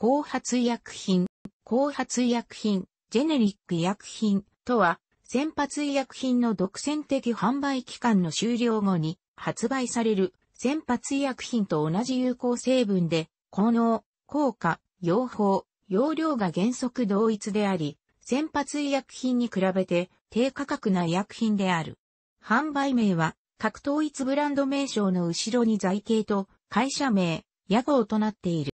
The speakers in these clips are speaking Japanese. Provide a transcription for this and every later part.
後発医薬品、後発医薬品、ジェネリック医薬品とは、先発医薬品の独占的販売期間の終了後に発売される先発医薬品と同じ有効成分で、効能、効果、用法、容量が原則同一であり、先発医薬品に比べて低価格な医薬品である。販売名は各統一ブランド名称の後ろに財形と会社名、屋号となっている。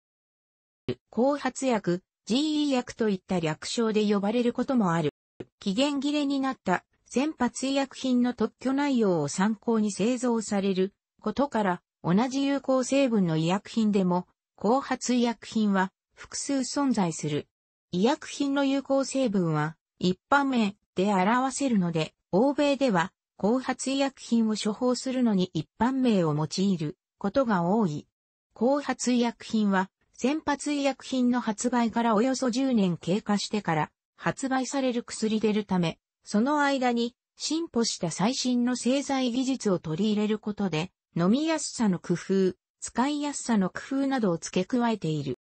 後発薬、GE 薬といった略称で呼ばれることもある。期限切れになった先発医薬品の特許内容を参考に製造されることから、同じ有効成分の医薬品でも、後発医薬品は複数存在する。医薬品の有効成分は一般名で表せるので、欧米では後発医薬品を処方するのに一般名を用いることが多い。後発医薬品は先発医薬品の発売からおよそ10年経過してから発売される薬でるため、その間に進歩した最新の製剤技術を取り入れることで、飲みやすさの工夫、使いやすさの工夫などを付け加えている。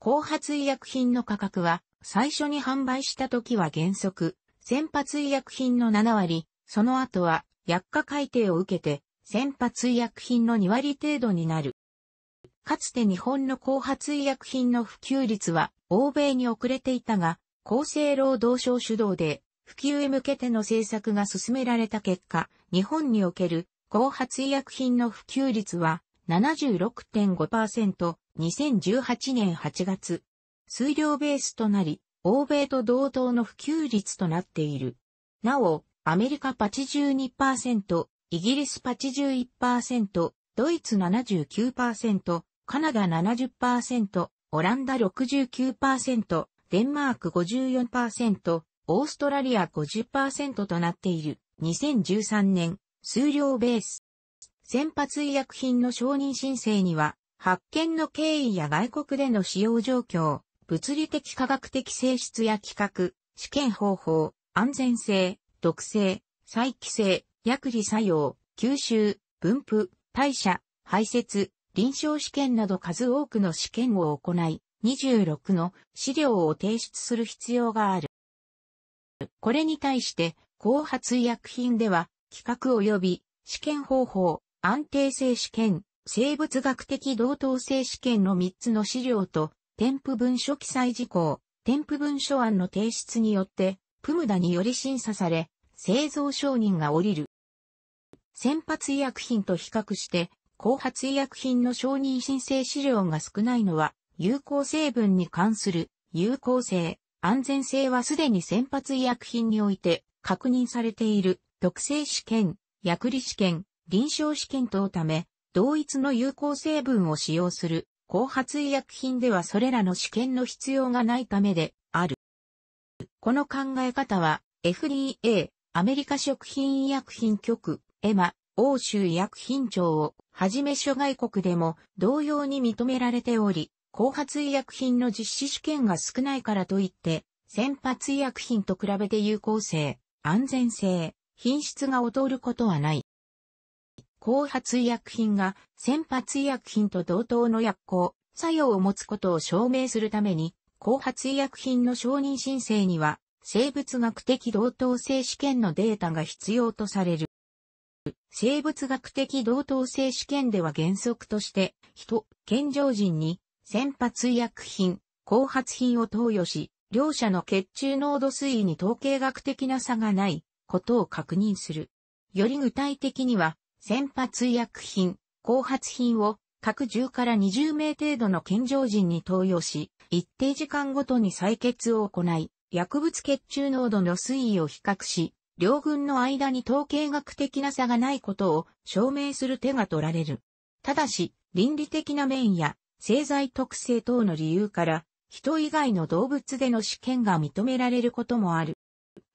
後発医薬品の価格は、最初に販売した時は原則、先発医薬品の7割、その後は薬価改定を受けて、先発医薬品の2割程度になる。かつて日本の後発医薬品の普及率は欧米に遅れていたが、厚生労働省主導で普及へ向けての政策が進められた結果、日本における後発医薬品の普及率は76.5%、2018年8月、数量ベースとなり、欧米と同等の普及率となっている。なお、アメリカ82%、イギリス81%、ドイツ79%、カナダ70%、オランダ69%、デンマーク54%、オーストラリア50%となっている。2013年、数量ベース。先発医薬品の承認申請には、発見の経緯や外国での使用状況、物理的科学的性質や規格、試験方法、安全性、毒性、再帰性、薬理作用、吸収、分布、代謝、排泄、臨床試験など数多くの試験を行い、26の資料を提出する必要がある。これに対して、後発医薬品では、企画及び試験方法、安定性試験、生物学的同等性試験の3つの資料と、添付文書記載事項、添付文書案の提出によって、プムダにより審査され、製造承認が下りる。先発医薬品と比較して、後発医薬品の承認申請資料が少ないのは、有効成分に関する有効性、安全性はすでに先発医薬品において確認されている特性試験、薬理試験、臨床試験等ため、同一の有効成分を使用する後発医薬品ではそれらの試験の必要がないためである。この考え方は FDA、アメリカ食品医薬品局、エマ、欧州薬品庁をはじめ諸外国でも同様に認められており、後発医薬品の実施試験が少ないからといって、先発医薬品と比べて有効性、安全性、品質が劣ることはない。後発医薬品が先発医薬品と同等の薬効、作用を持つことを証明するために、後発医薬品の承認申請には、生物学的同等性試験のデータが必要とされる。生物学的同等性試験では原則として、人、健常人に、先発医薬品、後発品を投与し、両者の血中濃度推移に統計学的な差がないことを確認する。より具体的には、先発医薬品、後発品を各10から20名程度の健常人に投与し、一定時間ごとに採血を行い、薬物血中濃度の推移を比較し、両軍の間に統計学的な差がないことを証明する手が取られる。ただし、倫理的な面や製材特性等の理由から、人以外の動物での試験が認められることもある。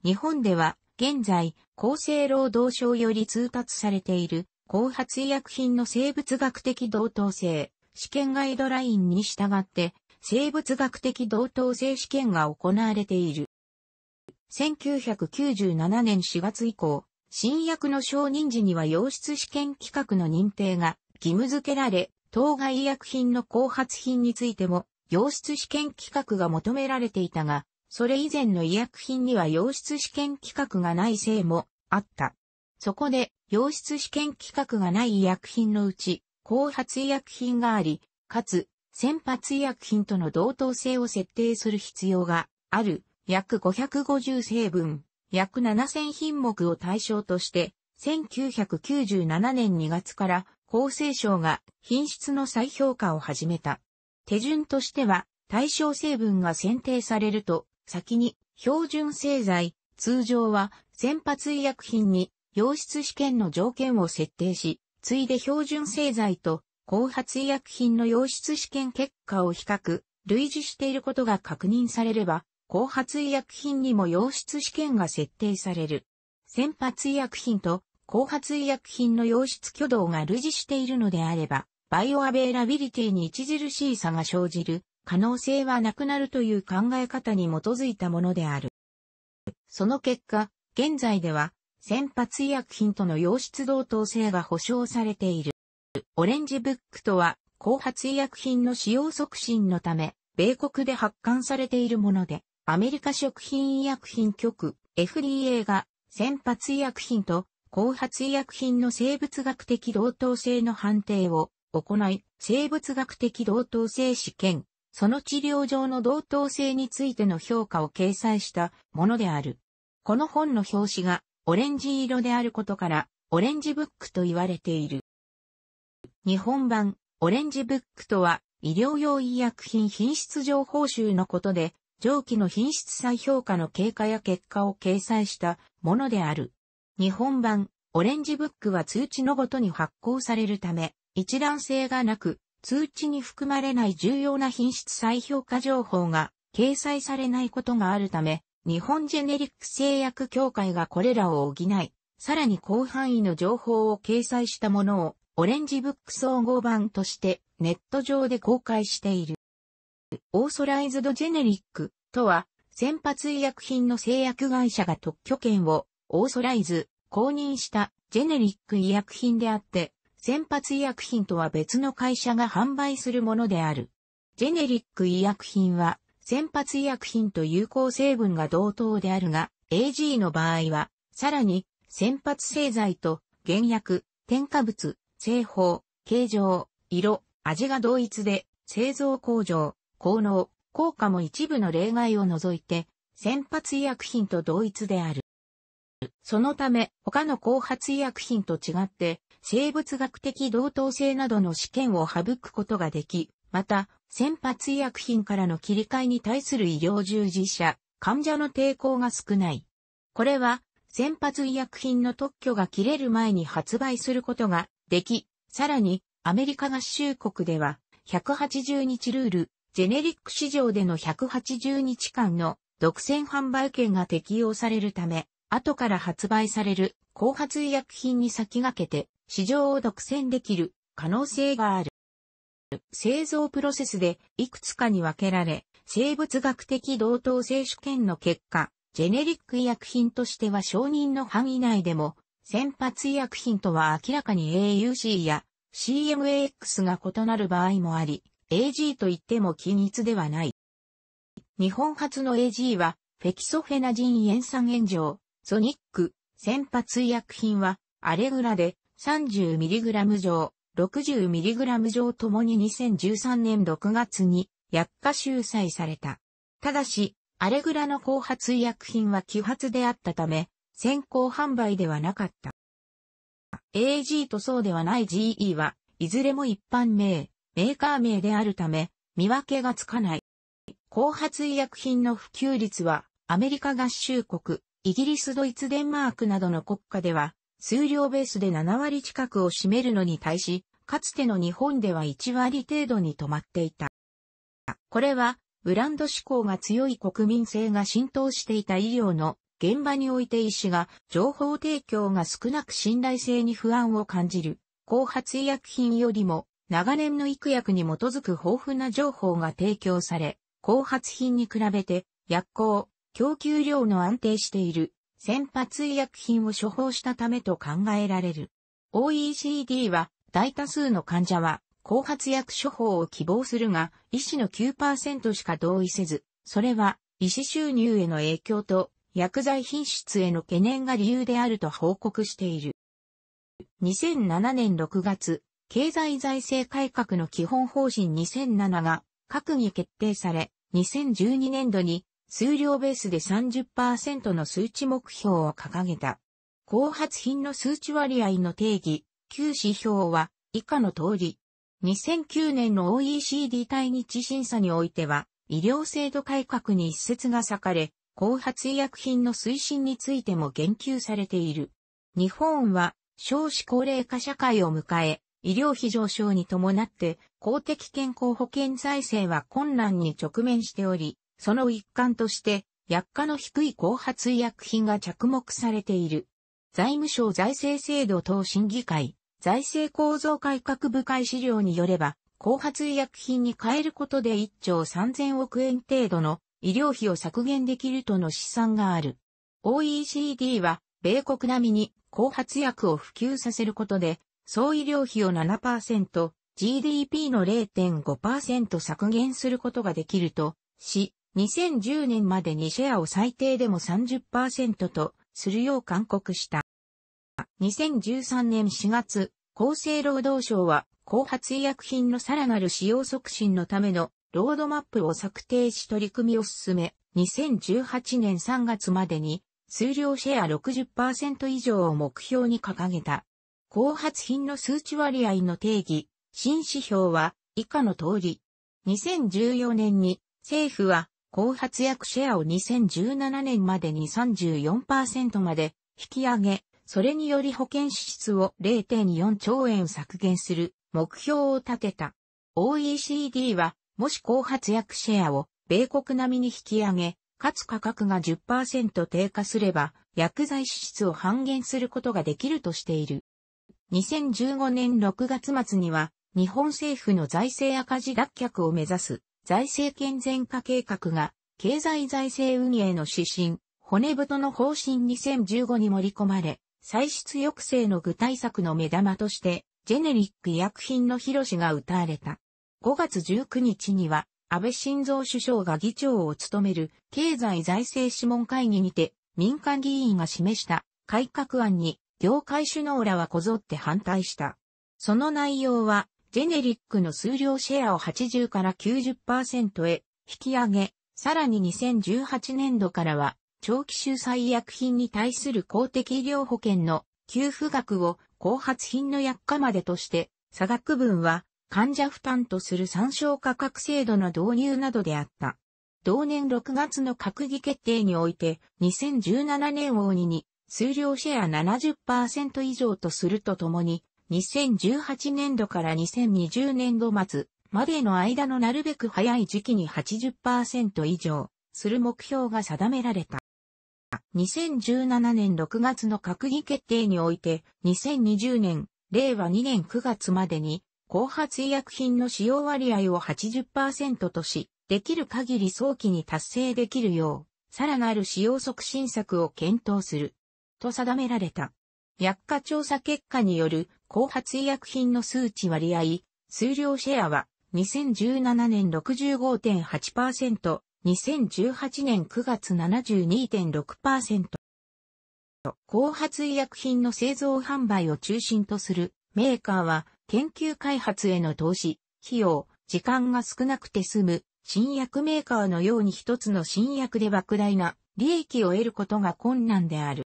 日本では、現在、厚生労働省より通達されている、後発医薬品の生物学的同等性、試験ガイドラインに従って、生物学的同等性試験が行われている。1997年4月以降、新薬の承認時には洋室試験規格の認定が義務付けられ、当該医薬品の後発品についても洋室試験規格が求められていたが、それ以前の医薬品には洋室試験規格がないせいもあった。そこで、洋室試験規格がない医薬品のうち、後発医薬品があり、かつ、先発医薬品との同等性を設定する必要がある約550成分、約7000品目を対象として、1997年2月から厚生省が品質の再評価を始めた。手順としては、対象成分が選定されると、先に標準製剤、通常は先発医薬品に溶質試験の条件を設定し、ついで標準製剤と後発医薬品の溶質試験結果を比較、類似していることが確認されれば、後発医薬品にも溶出試験が設定される。先発医薬品と後発医薬品の溶出挙動が類似しているのであれば、バイオアベイラビリティに著しい差が生じる可能性はなくなるという考え方に基づいたものである。その結果、現在では先発医薬品との溶出同等性が保証されている。オレンジブックとは後発医薬品の使用促進のため、米国で発刊されているもので、アメリカ食品医薬品局 FDA が先発医薬品と後発医薬品の生物学的同等性の判定を行い、生物学的同等性試験、その治療上の同等性についての評価を掲載したものである。この本の表紙がオレンジ色であることから、オレンジブックと言われている。日本版オレンジブックとは、医療用医薬品品質情報集のことで、上記の品質再評価の経過や結果を掲載したものである。日本版、オレンジブックは通知のごとに発行されるため、一覧性がなく、通知に含まれない重要な品質再評価情報が掲載されないことがあるため、日本ジェネリック製薬協会がこれらを補い、さらに広範囲の情報を掲載したものを、オレンジブック総合版としてネット上で公開している。オーソライズドジェネリックとは、先発医薬品の製薬会社が特許権をオーソライズ、公認したジェネリック医薬品であって、先発医薬品とは別の会社が販売するものである。ジェネリック医薬品は、先発医薬品と有効成分が同等であるが、AG の場合は、さらに、先発製剤と原薬、添加物、製法、形状、色、味が同一で、製造工場、効能、効果も一部の例外を除いて、先発医薬品と同一である。そのため、他の後発医薬品と違って、生物学的同等性などの試験を省くことができ、また、先発医薬品からの切り替えに対する医療従事者、患者の抵抗が少ない。これは、先発医薬品の特許が切れる前に発売することができ、さらに、アメリカ合衆国では、180日ルール、ジェネリック市場での180日間の独占販売権が適用されるため、後から発売される後発医薬品に先駆けて市場を独占できる可能性がある。製造プロセスでいくつかに分けられ、生物学的同等性試権の結果、ジェネリック医薬品としては承認の範囲内でも、先発医薬品とは明らかに AUC や CMAX が異なる場合もあり、AG と言っても均一ではない。日本初の AG は、フェキソフェナジン塩酸塩状、ソニック、先発医薬品は、アレグラで 30mg 錠、60mg 錠ともに2013年6月に薬価収載された。ただし、アレグラの後発医薬品は揮発であったため、先行販売ではなかった。AG とそうではない GE は、いずれも一般名、メーカー名であるため、見分けがつかない。後発医薬品の普及率は、アメリカ合衆国、イギリス、ドイツ、デンマークなどの国家では、数量ベースで7割近くを占めるのに対し、かつての日本では1割程度に止まっていた。これは、ブランド志向が強い国民性が浸透していた医療の現場において医師が情報提供が少なく信頼性に不安を感じる後発医薬品よりも長年の育薬に基づく豊富な情報が提供され、後発品に比べて、薬効、供給量の安定している、先発医薬品を処方したためと考えられる。OECD は、大多数の患者は、後発薬処方を希望するが、医師の9%しか同意せず、それは、医師収入への影響と、薬剤品質への懸念が理由であると報告している。2007年6月、経済財政改革の基本方針2007が閣議決定され、2012年度に数量ベースで30%の数値目標を掲げた。後発品の数値割合の定義、旧指標は以下の通り。2009年の OECD 対日審査においては、医療制度改革に一節が割かれ、後発医薬品の推進についても言及されている。日本は少子高齢化社会を迎え、医療費上昇に伴って公的健康保険財政は困難に直面しており、その一環として薬価の低い後発医薬品が着目されている。財務省財政制度等審議会、財政構造改革部会資料によれば、後発医薬品に変えることで1兆3000億円程度の医療費を削減できるとの試算がある。OECD は、米国並みに後発薬を普及させることで、総医療費を7%、GDP の0.5%削減することができると、し、2010年までにシェアを最低でも30%とするよう勧告した。2013年4月、厚生労働省は後発医薬品のさらなる使用促進のためのロードマップを策定し取り組みを進め、2018年3月までに数量シェア60%以上を目標に掲げた。後発品の数値割合の定義、新指標は以下の通り。2014年に政府は後発薬シェアを2017年までに34%まで引き上げ、それにより保険支出を0.4兆円削減する目標を立てた。OECD は、もし後発薬シェアを米国並みに引き上げ、かつ価格が10%低下すれば、薬剤支出を半減することができるとしている。2015年6月末には、日本政府の財政赤字脱却を目指す財政健全化計画が経済財政運営の指針、骨太の方針2015に盛り込まれ、歳出抑制の具体策の目玉として、ジェネリック医薬品の広しが歌われた。5月19日には、安倍晋三首相が議長を務める経済財政諮問会議にて、民間議員が示した改革案に業界首脳らはこぞって反対した。その内容は、ジェネリックの数量シェアを80から90%へ引き上げ、さらに2018年度からは、長期収載医薬品に対する公的医療保険の給付額を後発品の薬価までとして、差額分は患者負担とする参照価格制度の導入などであった。同年6月の閣議決定において、2017年を鬼に数量シェア70%以上とするとともに、2018年度から2020年度末までの間のなるべく早い時期に80%以上する目標が定められた。2017年6月の閣議決定において、2020年、令和2年9月までに、後発医薬品の使用割合を80%とし、できる限り早期に達成できるよう、さらなる使用促進策を検討すると定められた。薬価調査結果による後発医薬品の数値割合、数量シェアは2017年65.8%、2018年9月72.6%。後発医薬品の製造販売を中心とするメーカーは研究開発への投資、費用、時間が少なくて済む新薬メーカーのように一つの新薬で莫大な利益を得ることが困難である。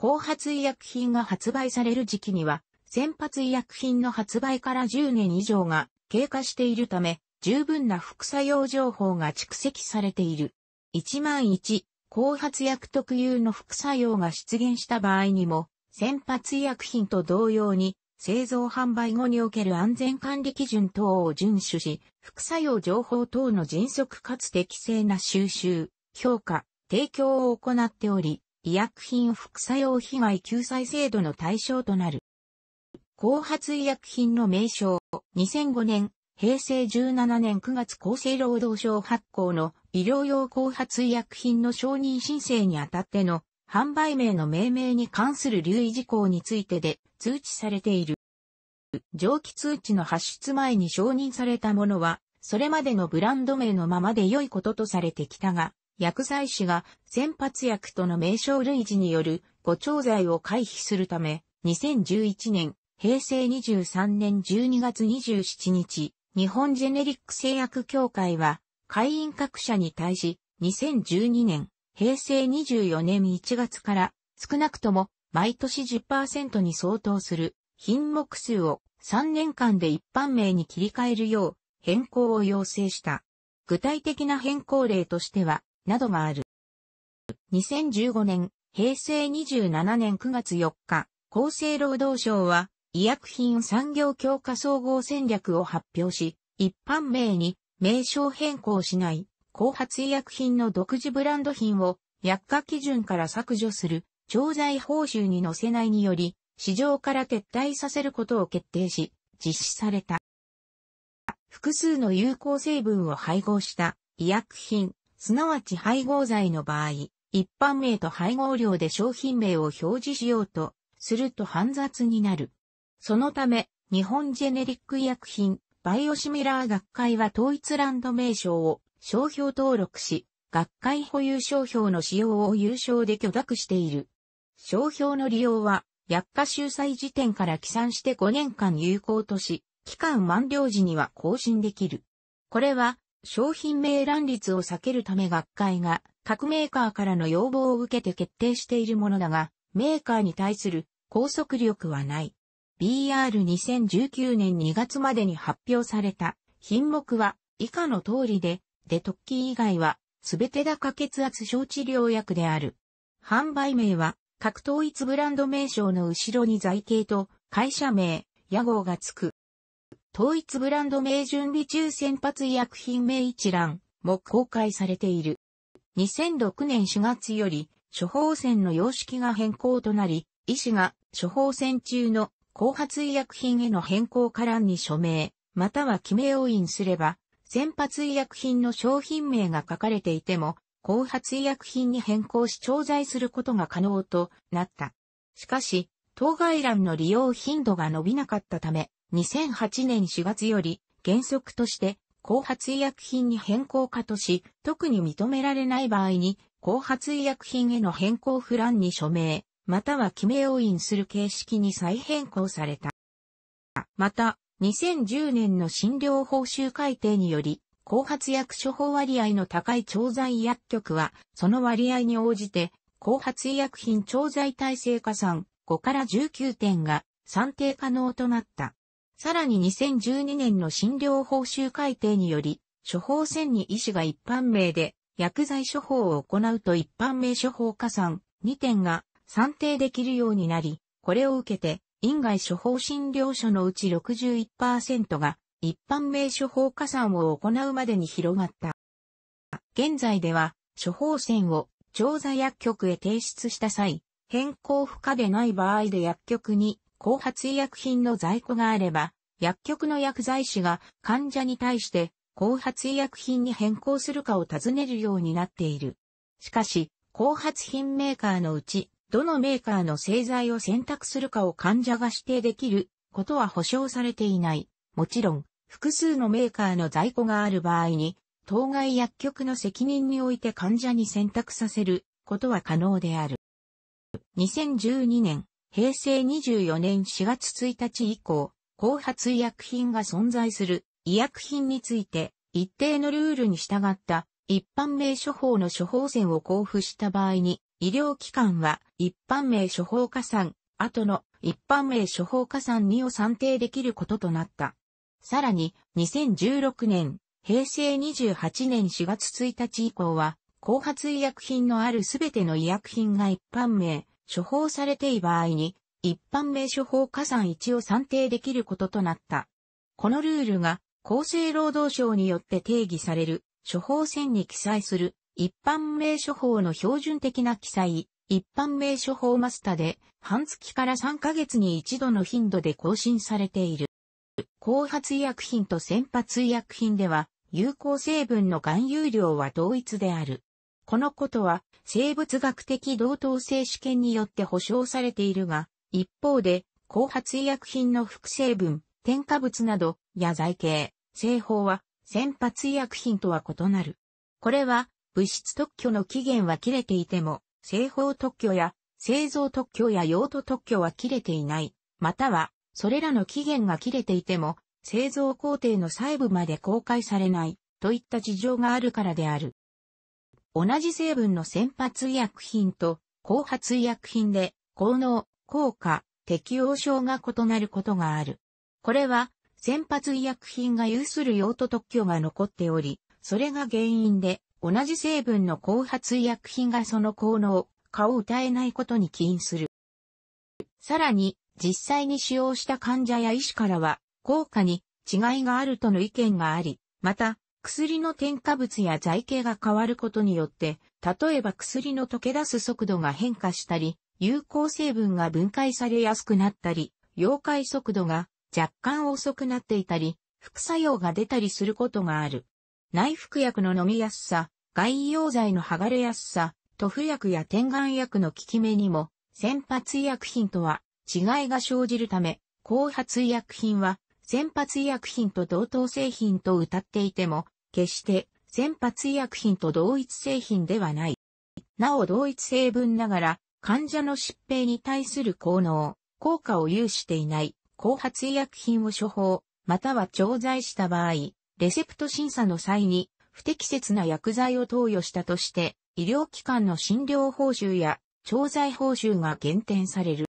後発医薬品が発売される時期には、先発医薬品の発売から10年以上が経過しているため、十分な副作用情報が蓄積されている。1万1、後発薬特有の副作用が出現した場合にも、先発医薬品と同様に、製造販売後における安全管理基準等を遵守し、副作用情報等の迅速かつ適正な収集、評価、提供を行っており、医薬品副作用被害救済制度の対象となる。後発医薬品の名称、2005年、平成17年9月厚生労働省発行の医療用後発医薬品の承認申請にあたっての販売名の命名に関する留意事項についてで通知されている。上記通知の発出前に承認されたものは、それまでのブランド名のままで良いこととされてきたが、薬剤師が先発薬との名称類似による誤調剤を回避するため、2011年、平成23年12月27日、日本ジェネリック製薬協会は、会員各社に対し、2012年、平成24年1月から、少なくとも、毎年10%に相当する、品目数を3年間で一般名に切り替えるよう、変更を要請した。具体的な変更例としては、などがある。2015年、平成27年9月4日、厚生労働省は、医薬品産業強化総合戦略を発表し、一般名に名称変更しない、後発医薬品の独自ブランド品を薬価基準から削除する、調剤報酬に載せないにより、市場から撤退させることを決定し、実施された。複数の有効成分を配合した医薬品、すなわち配合剤の場合、一般名と配合量で商品名を表示しようとすると煩雑になる。そのため、日本ジェネリック医薬品、バイオシミラー学会は統一ランド名称を商標登録し、学会保有商標の使用を有償で許諾している。商標の利用は、薬価収載時点から起算して5年間有効とし、期間満了時には更新できる。これは、商品名乱立を避けるため学会が各メーカーからの要望を受けて決定しているものだが、メーカーに対する拘束力はない。BR2019 年2月までに発表された品目は以下の通りで、デトッキー以外はすべて高血圧承治療薬である。販売名は各統一ブランド名称の後ろに財形と会社名、屋号がつく統一ブランド名準備中先発医薬品名一覧も公開されている。2006年4月より処方箋の様式が変更となり、医師が処方箋中の後発医薬品への変更から欄に署名、または記名を印すれば、先発医薬品の商品名が書かれていても、後発医薬品に変更し調剤することが可能となった。しかし、当該欄の利用頻度が伸びなかったため、2008年4月より原則として後発医薬品に変更化とし、特に認められない場合に、後発医薬品への変更不ンに署名、または記名を因する形式に再変更された。また、2010年の診療報酬改定により、後発薬処方割合の高い調剤薬局は、その割合に応じて、後発医薬品調剤体制加算5から19点が算定可能となった。さらに2012年の診療報酬改定により、処方箋に医師が一般名で薬剤処方を行うと一般名処方加算2点が算定できるようになり、これを受けて、院外処方診療所のうち61%が一般名処方加算を行うまでに広がった。現在では、処方箋を調剤薬局へ提出した際、変更不可でない場合で薬局に後発医薬品の在庫があれば、薬局の薬剤師が患者に対して後発医薬品に変更するかを尋ねるようになっている。しかし、後発品メーカーのうち、どのメーカーの製剤を選択するかを患者が指定できることは保証されていない。もちろん、複数のメーカーの在庫がある場合に、当該薬局の責任において患者に選択させることは可能である。2012年、平成24年4月1日以降、後発医薬品が存在する医薬品について一定のルールに従った一般名処方の処方箋を交付した場合に医療機関は一般名処方加算後の一般名処方加算2を算定できることとなった。さらに2016年平成28年4月1日以降は後発医薬品のあるすべての医薬品が一般名処方されてい場合に、一般名処方加算1を算定できることとなった。このルールが、厚生労働省によって定義される、処方箋に記載する、一般名処方の標準的な記載、一般名処方マスターで、半月から3ヶ月に一度の頻度で更新されている。後発医薬品と先発医薬品では、有効成分の含有量は同一である。このことは生物学的同等性試験によって保証されているが、一方で、後発医薬品の複成分、添加物など、や剤系、製法は、先発医薬品とは異なる。これは、物質特許の期限は切れていても、製法特許や、製造特許や用途特許は切れていない、または、それらの期限が切れていても、製造工程の細部まで公開されない、といった事情があるからである。同じ成分の先発医薬品と後発医薬品で効能、効果、適応症が異なることがある。これは先発医薬品が有する用途特許が残っており、それが原因で同じ成分の後発医薬品がその効能、化を歌えないことに起因する。さらに、実際に使用した患者や医師からは、効果に違いがあるとの意見があり、また、薬の添加物や剤形が変わることによって、例えば薬の溶け出す速度が変化したり、有効成分が分解されやすくなったり、溶解速度が若干遅くなっていたり、副作用が出たりすることがある。内服薬の飲みやすさ、外用剤の剥がれやすさ、塗布薬や点眼薬の効き目にも、先発医薬品とは違いが生じるため、後発医薬品は先発医薬品と同等製品と謳っていても、決して先発医薬品と同一製品ではない。なお同一成分ながら、患者の疾病に対する効能、効果を有していない後発医薬品を処方、または調剤した場合、レセプト審査の際に不適切な薬剤を投与したとして、医療機関の診療報酬や調剤報酬が減点される。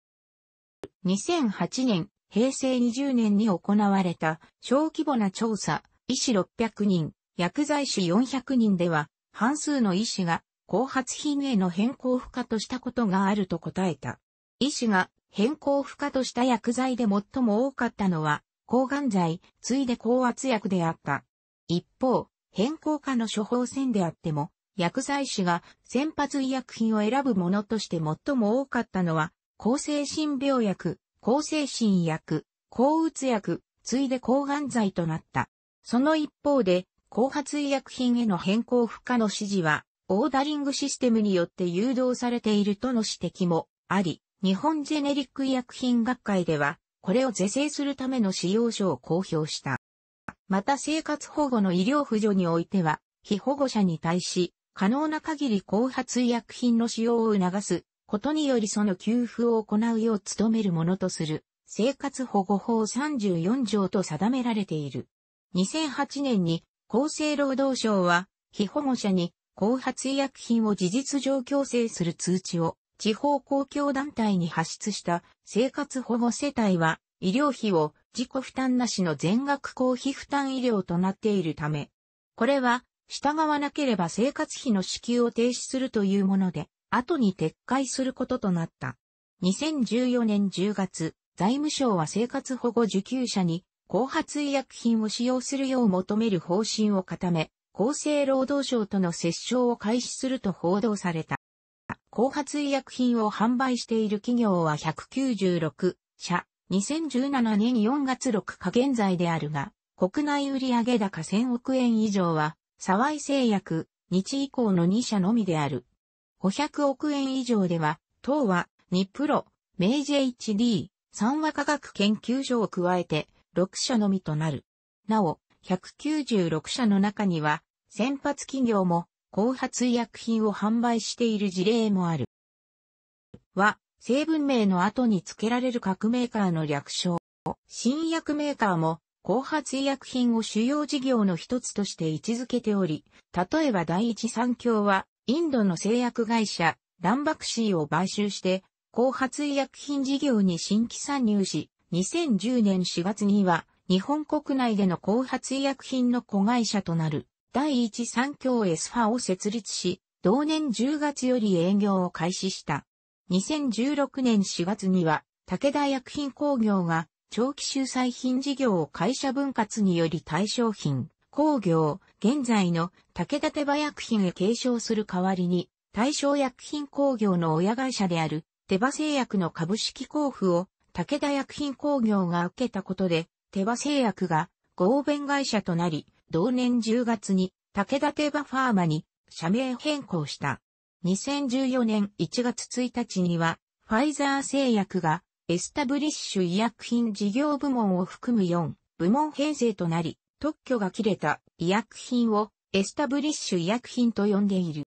2008年平成20年に行われた小規模な調査、医師600人、薬剤師400人では、半数の医師が後発品への変更不可としたことがあると答えた。医師が変更不可とした薬剤で最も多かったのは、抗がん剤、ついで高圧薬であった。一方、変更下の処方箋であっても、薬剤師が先発医薬品を選ぶものとして最も多かったのは、抗精神病薬、抗精神薬、抗うつ薬、ついで抗がん剤となった。その一方で、後発医薬品への変更不可の指示は、オーダリングシステムによって誘導されているとの指摘もあり、日本ジェネリック医薬品学会では、これを是正するための使用書を公表した。また生活保護の医療扶助においては、被保護者に対し、可能な限り後発医薬品の使用を促すことによりその給付を行うよう努めるものとする、生活保護法34条と定められている。2008年に厚生労働省は、非保護者に後発医薬品を事実上強制する通知を地方公共団体に発出した生活保護世帯は医療費を自己負担なしの全額公費負担医療となっているため、これは従わなければ生活費の支給を停止するというもので、後に撤回することとなった。2014年10月、財務省は生活保護受給者に、後発医薬品を使用するよう求める方針を固め、厚生労働省との折衝を開始すると報道された。後発医薬品を販売している企業は196社、2017年4月6日現在であるが、国内売上高1000億円以上は、沢井製薬、日以降の2社のみである。500億円以上では、当は、ニプロ、明治 HD、三和科学研究所を加えて、6社のみとなる。なお、196社の中には、先発企業も、後発医薬品を販売している事例もある。は、成分名の後に付けられる各メーカーの略称。新薬メーカーも、後発医薬品を主要事業の一つとして位置づけており、例えば第一三共は、インドの製薬会社、ランバクシーを買収して、後発医薬品事業に新規参入し、2010年4月には、日本国内での後発医薬品の子会社となる、第一三共エスファを設立し、同年10月より営業を開始した。2016年4月には、武田薬品工業が、長期集載品事業を会社分割により対象品、工業、現在の武田手羽薬品へ継承する代わりに、対象薬品工業の親会社である手羽製薬の株式交付を武田薬品工業が受けたことで、手羽製薬が合弁会社となり、同年10月に武田手羽ファーマに社名変更した。2014年1月1日には、ファイザー製薬がエスタブリッシュ医薬品事業部門を含む4部門編成となり、特許が切れた医薬品をエスタブリッシュ医薬品と呼んでいる。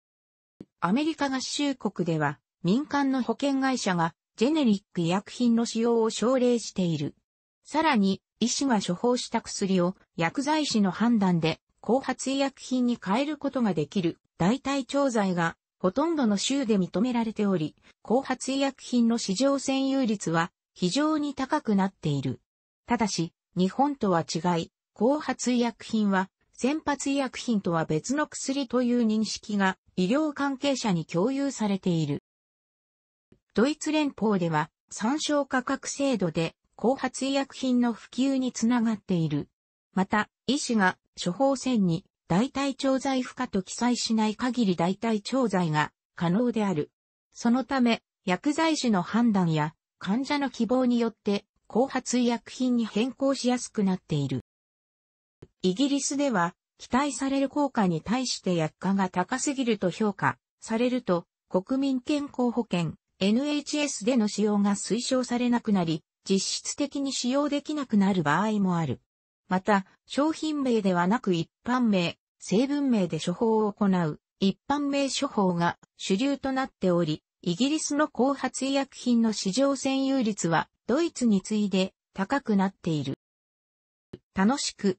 アメリカ合衆国では民間の保険会社がジェネリック医薬品の使用を奨励している。さらに医師が処方した薬を薬剤師の判断で後発医薬品に変えることができる代替調剤がほとんどの州で認められており、後発医薬品の市場占有率は非常に高くなっている。ただし、日本とは違い、後発医薬品は、先発医薬品とは別の薬という認識が医療関係者に共有されている。ドイツ連邦では参照価格制度で後発医薬品の普及につながっている。また、医師が処方箋に代替調剤負荷と記載しない限り代替調剤が可能である。そのため、薬剤師の判断や患者の希望によって後発医薬品に変更しやすくなっている。イギリスでは、期待される効果に対して薬価が高すぎると評価されると、国民健康保険 NHS での使用が推奨されなくなり、実質的に使用できなくなる場合もある。また、商品名ではなく一般名、成分名で処方を行う、一般名処方が主流となっており、イギリスの後発医薬品の市場占有率は、ドイツに次いで高くなっている。楽しく